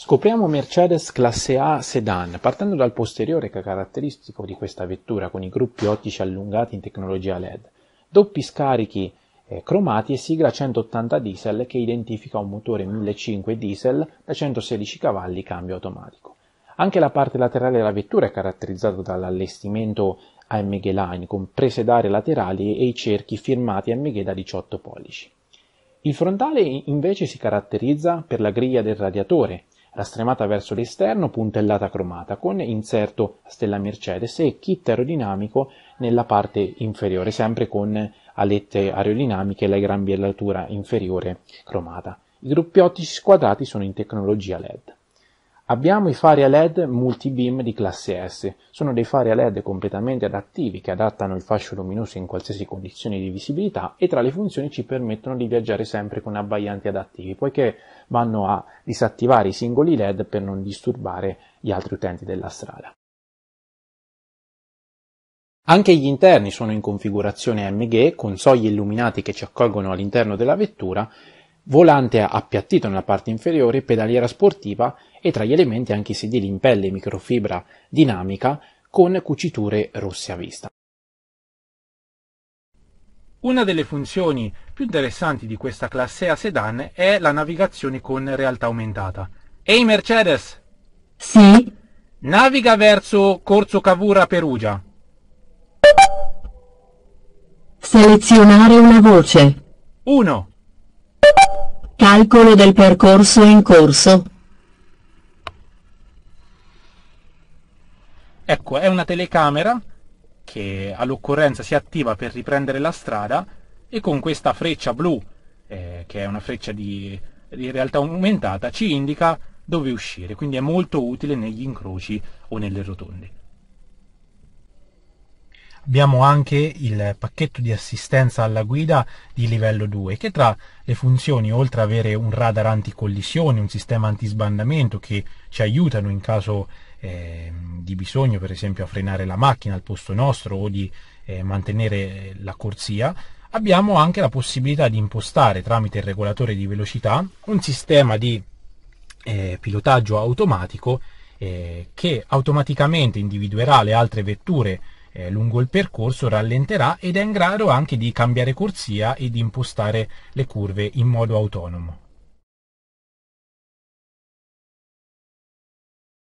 Scopriamo Mercedes classe A sedan, partendo dal posteriore che è caratteristico di questa vettura con i gruppi ottici allungati in tecnologia LED, doppi scarichi eh, cromati e sigla 180 diesel che identifica un motore 1.5 diesel da 116 cavalli cambio automatico. Anche la parte laterale della vettura è caratterizzata dall'allestimento AMG Line con prese presedare laterali e i cerchi firmati AMG da 18 pollici. Il frontale invece si caratterizza per la griglia del radiatore, Rastremata verso l'esterno, puntellata cromata con inserto stella Mercedes e kit aerodinamico nella parte inferiore, sempre con alette aerodinamiche e la gran inferiore cromata. I gruppi ottici squadrati sono in tecnologia LED. Abbiamo i fari a LED multibeam di classe S, sono dei fari a LED completamente adattivi che adattano il fascio luminoso in qualsiasi condizione di visibilità e tra le funzioni ci permettono di viaggiare sempre con abbaianti adattivi poiché vanno a disattivare i singoli LED per non disturbare gli altri utenti della strada. Anche gli interni sono in configurazione MG con soglie illuminate che ci accolgono all'interno della vettura volante appiattito nella parte inferiore, pedaliera sportiva e tra gli elementi anche i sedili in pelle microfibra dinamica con cuciture rosse a vista. Una delle funzioni più interessanti di questa classe A sedan è la navigazione con realtà aumentata. Ehi hey Mercedes! Sì? Naviga verso Corso Cavura Perugia. Selezionare una voce. 1. Calcolo del percorso in corso. Ecco, è una telecamera che all'occorrenza si attiva per riprendere la strada e con questa freccia blu, eh, che è una freccia di, di realtà aumentata, ci indica dove uscire, quindi è molto utile negli incroci o nelle rotonde abbiamo anche il pacchetto di assistenza alla guida di livello 2 che tra le funzioni oltre ad avere un radar anticollisione, un sistema antisbandamento che ci aiutano in caso eh, di bisogno per esempio a frenare la macchina al posto nostro o di eh, mantenere eh, la corsia, abbiamo anche la possibilità di impostare tramite il regolatore di velocità un sistema di eh, pilotaggio automatico eh, che automaticamente individuerà le altre vetture eh, lungo il percorso rallenterà ed è in grado anche di cambiare corsia e di impostare le curve in modo autonomo.